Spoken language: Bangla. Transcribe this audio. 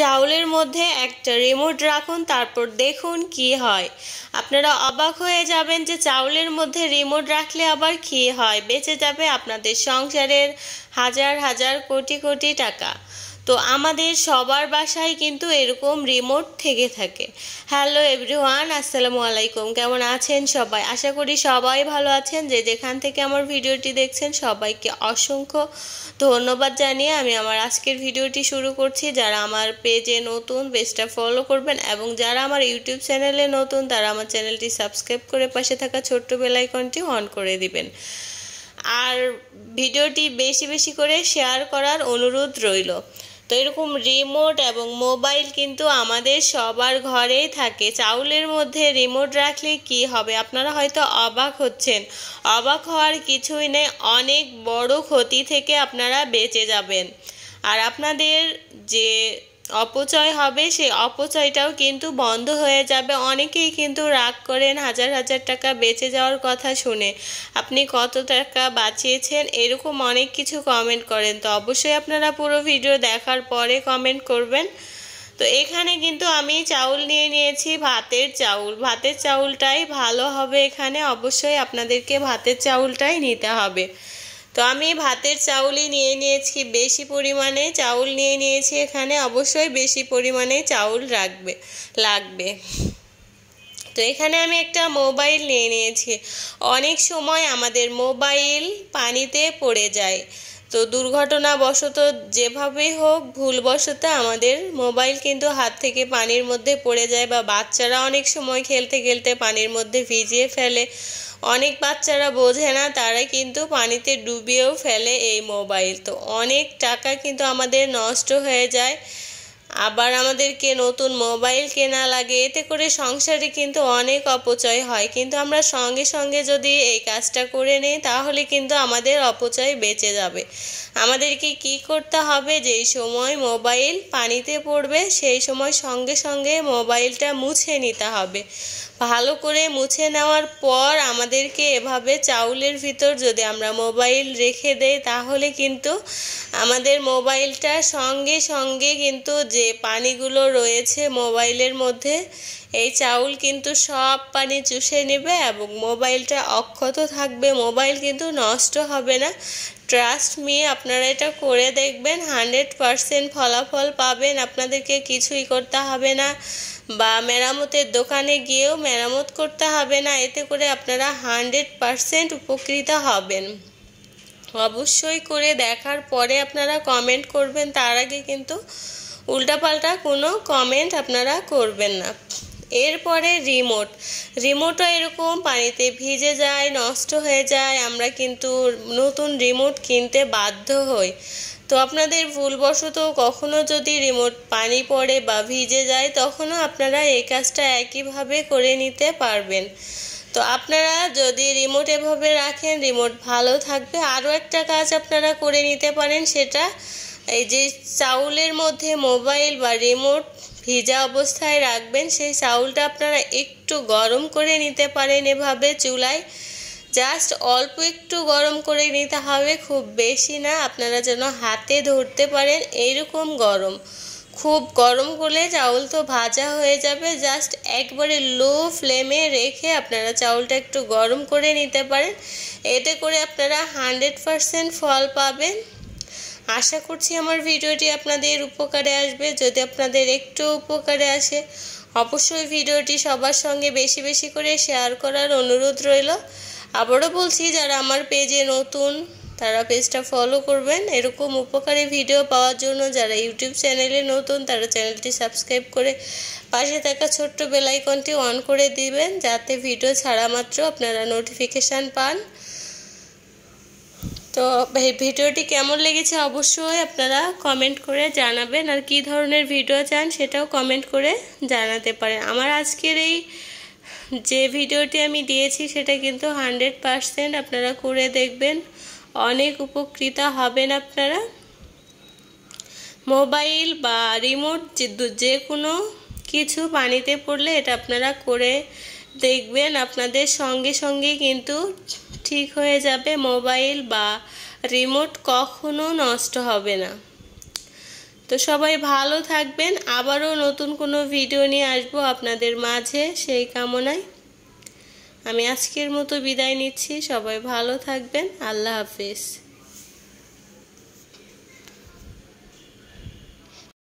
চাউলের মধ্যে একটা রিমোট রাখুন তারপর দেখুন কি হয় আপনারা অবাক হয়ে যাবেন যে চাউলের মধ্যে রিমোট রাখলে আবার কি হয় বেঁচে যাবে আপনাদের সংসারের হাজার হাজার কোটি কোটি টাকা তো আমাদের সবার বাসায় কিন্তু এরকম রিমোট থেকে থাকে হ্যালো এভরিওয়ান আসসালামু আলাইকুম কেমন আছেন সবাই আশা করি সবাই ভালো আছেন যে যেখান থেকে আমার ভিডিওটি দেখছেন সবাইকে অসংখ্য ধন্যবাদ জানিয়ে আমি আমার আজকের ভিডিওটি শুরু করছি যারা আমার পেজে নতুন পেজটা ফলো করবেন এবং যারা আমার ইউটিউব চ্যানেলে নতুন তারা আমার চ্যানেলটি সাবস্ক্রাইব করে পাশে থাকা ছোট্ট বেলাইকনটি অন করে দিবেন আর ভিডিওটি বেশি বেশি করে শেয়ার করার অনুরোধ রইল তো এরকম রিমোট এবং মোবাইল কিন্তু আমাদের সবার ঘরেই থাকে চাউলের মধ্যে রিমোট রাখলে কি হবে আপনারা হয়তো অবাক হচ্ছেন অবাক হওয়ার কিছুই নেই অনেক বড় ক্ষতি থেকে আপনারা বেঁচে যাবেন আর আপনাদের যে অপচয় হবে সেই অপচয়টাও কিন্তু বন্ধ হয়ে যাবে অনেকেই কিন্তু রাগ করেন হাজার হাজার টাকা বেঁচে যাওয়ার কথা শুনে আপনি কত টাকা বাঁচিয়েছেন এরকম অনেক কিছু কমেন্ট করেন তো অবশ্যই আপনারা পুরো ভিডিও দেখার পরে কমেন্ট করবেন তো এখানে কিন্তু আমি চাউল নিয়ে নিয়েছি ভাতের চাউল ভাতের চাউলটাই ভালো হবে এখানে অবশ্যই আপনাদেরকে ভাতের চাউলটাই নিতে হবে তো আমি ভাতের চাউলই নিয়ে নিয়েছি বেশি পরিমাণে চাউল নিয়ে নিয়েছি এখানে অবশ্যই বেশি পরিমাণে চাউল রাখবে লাগবে তো এখানে আমি একটা মোবাইল নিয়ে নিয়েছি অনেক সময় আমাদের মোবাইল পানিতে পড়ে যায় তো দুর্ঘটনাবশত যেভাবে হোক ভুলবশত আমাদের মোবাইল কিন্তু হাত থেকে পানির মধ্যে পড়ে যায় বা বাচ্চারা অনেক সময় খেলতে খেলতে পানির মধ্যে ভিজিয়ে ফেলে অনেক বাচ্চারা বোঝে না তারা কিন্তু পানিতে ডুবিয়েও ফেলে এই মোবাইল তো অনেক টাকা কিন্তু আমাদের নষ্ট হয়ে যায় আবার আমাদেরকে নতুন মোবাইল কেনা লাগে এতে করে সংসারে কিন্তু অনেক অপচয় হয় কিন্তু আমরা সঙ্গে সঙ্গে যদি এই কাজটা করে নেই তাহলে কিন্তু আমাদের অপচয় বেঁচে যাবে আমাদেরকে কি করতে হবে যেই সময় মোবাইল পানিতে পড়বে সেই সময় সঙ্গে সঙ্গে মোবাইলটা মুছে নিতে হবে ভালো করে মুছে নেওয়ার পর আমাদেরকে এভাবে চাউলের ভিতর যদি আমরা মোবাইল রেখে দেই তাহলে কিন্তু আমাদের মোবাইলটা সঙ্গে সঙ্গে কিন্তু যে পানিগুলো রয়েছে মোবাইলের মধ্যে এই চাউল কিন্তু সব পানি চুষে নেবে এবং মোবাইলটা অক্ষত থাকবে মোবাইল কিন্তু নষ্ট হবে না ট্রাস্ট মি আপনারা এটা করে দেখবেন হান্ড্রেড পারসেন্ট ফলাফল পাবেন আপনাদেরকে কিছুই করতে হবে না বা মেরামতের দোকানে গিয়েও মেরামত করতে হবে না এতে করে আপনারা হান্ড্রেড পারসেন্ট উপকৃত হবেন অবশ্যই করে দেখার পরে আপনারা কমেন্ট করবেন তার আগে কিন্তু উল্টাপাল্টা কোনো কমেন্ট আপনারা করবেন না এরপরে রিমোট রিমোটও এরকম পানিতে ভিজে যায় নষ্ট হয়ে যায় আমরা কিন্তু নতুন রিমোট কিনতে বাধ্য হই তো আপনাদের ভুলবশত কখনও যদি রিমোট পানি পড়ে বা ভিজে যায় তখনও আপনারা এই কাজটা একইভাবে করে নিতে পারবেন তো আপনারা যদি রিমোট এভাবে রাখেন রিমোট ভালো থাকবে আরও একটা কাজ আপনারা করে নিতে পারেন সেটা এই যে চাউলের মধ্যে মোবাইল বা রিমোট ভিজা অবস্থায় রাখবেন সেই চাউলটা আপনারা একটু গরম করে নিতে পারেন এভাবে চুলায় জাস্ট অল্প একটু গরম করে নিতে হবে খুব বেশি না আপনারা যেন হাতে ধরতে পারেন এইরকম গরম খুব গরম করলে চাউল তো ভাজা হয়ে যাবে জাস্ট একবারে লো ফ্লেমে রেখে আপনারা চাউলটা একটু গরম করে নিতে পারেন এতে করে আপনারা হান্ড্রেড ফল পাবেন আশা করছি আমার ভিডিওটি আপনাদের উপকারে আসবে যদি আপনাদের একটু উপকারে আসে অবশ্যই ভিডিওটি সবার সঙ্গে বেশি বেশি করে শেয়ার করার অনুরোধ রইল আবারও বলছি যারা আমার পেজে নতুন তারা পেজটা ফলো করবেন এরকম উপকারী ভিডিও পাওয়ার জন্য যারা ইউটিউব চ্যানেলে নতুন তারা চ্যানেলটি সাবস্ক্রাইব করে পাশে থাকা ছোট্ট বেলাইকনটি অন করে দিবেন যাতে ভিডিও ছাড়া মাত্র আপনারা নোটিফিকেশান পান তো ভিডিওটি কেমন লেগেছে অবশ্যই আপনারা কমেন্ট করে জানাবেন আর কি ধরনের ভিডিও চান সেটাও কমেন্ট করে জানাতে পারেন আমার আজকের এই যে ভিডিওটি আমি দিয়েছি সেটা কিন্তু হান্ড্রেড পারসেন্ট আপনারা করে দেখবেন অনেক উপকৃত হবেন আপনারা মোবাইল বা রিমোট যে কোনো কিছু পানিতে পড়লে এটা আপনারা করে দেখবেন আপনাদের সঙ্গে সঙ্গে কিন্তু ঠিক হয়ে যাবে মোবাইল বা রিমোট কখনো নষ্ট হবে না তো সবাই ভালো থাকবেন আবারও নতুন কোনো ভিডিও নিয়ে আসবো আপনাদের মাঝে সেই কামনায় আমি আজকের মতো বিদায় নিচ্ছি সবাই ভালো থাকবেন আল্লাহ হাফিজ